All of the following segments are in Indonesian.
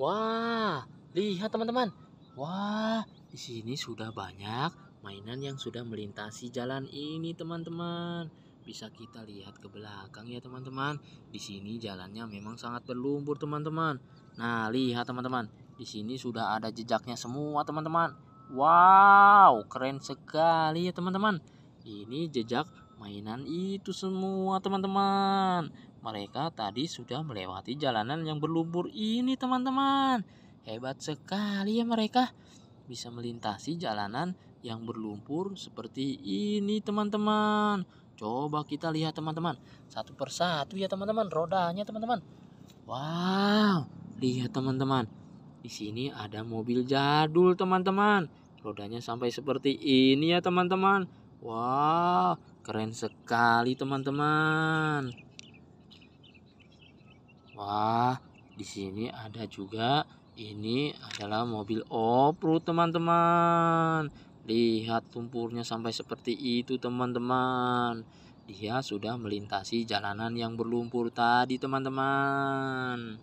Wah, lihat teman-teman. Wah, di sini sudah banyak mainan yang sudah melintasi jalan ini, teman-teman. Bisa kita lihat ke belakang ya, teman-teman. Di sini jalannya memang sangat berlumpur, teman-teman. Nah, lihat teman-teman. Di sini sudah ada jejaknya semua, teman-teman. Wow, keren sekali ya, teman-teman. Ini jejak mainan itu semua, teman-teman. Mereka tadi sudah melewati jalanan yang berlumpur ini teman-teman. Hebat sekali ya mereka bisa melintasi jalanan yang berlumpur seperti ini teman-teman. Coba kita lihat teman-teman. Satu persatu ya teman-teman rodanya teman-teman. Wow, lihat teman-teman. Di sini ada mobil jadul teman-teman. Rodanya sampai seperti ini ya teman-teman. Wow, keren sekali teman-teman. Wah, di sini ada juga ini adalah mobil off-road teman-teman. Lihat tumpurnya sampai seperti itu teman-teman. Dia sudah melintasi jalanan yang berlumpur tadi teman-teman.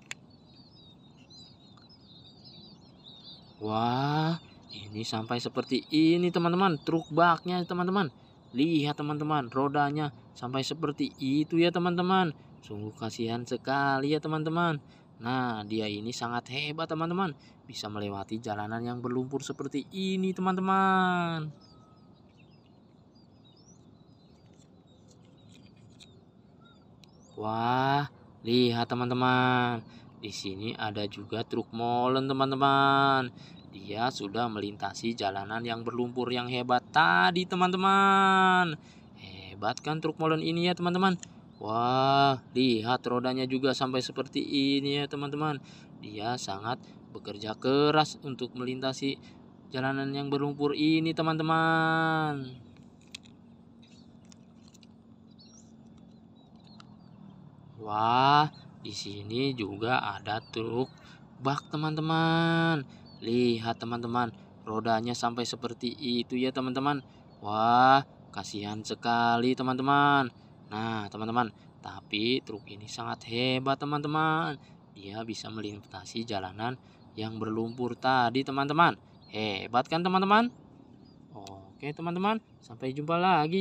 Wah, ini sampai seperti ini teman-teman, truk baknya teman-teman. Lihat teman-teman, rodanya sampai seperti itu ya teman-teman. Sungguh kasihan sekali ya teman-teman. Nah, dia ini sangat hebat teman-teman. Bisa melewati jalanan yang berlumpur seperti ini teman-teman. Wah, lihat teman-teman. Di sini ada juga truk molen teman-teman. Dia sudah melintasi jalanan yang berlumpur yang hebat tadi, teman-teman. Hebat kan truk molen ini ya, teman-teman. Wah, lihat rodanya juga sampai seperti ini ya, teman-teman. Dia sangat bekerja keras untuk melintasi jalanan yang berlumpur ini, teman-teman. Wah, di sini juga ada truk bak, teman-teman. Lihat teman-teman, rodanya sampai seperti itu ya teman-teman. Wah, kasihan sekali teman-teman. Nah, teman-teman, tapi truk ini sangat hebat teman-teman. Dia bisa melintasi jalanan yang berlumpur tadi teman-teman. Hebat kan teman-teman? Oke teman-teman, sampai jumpa lagi.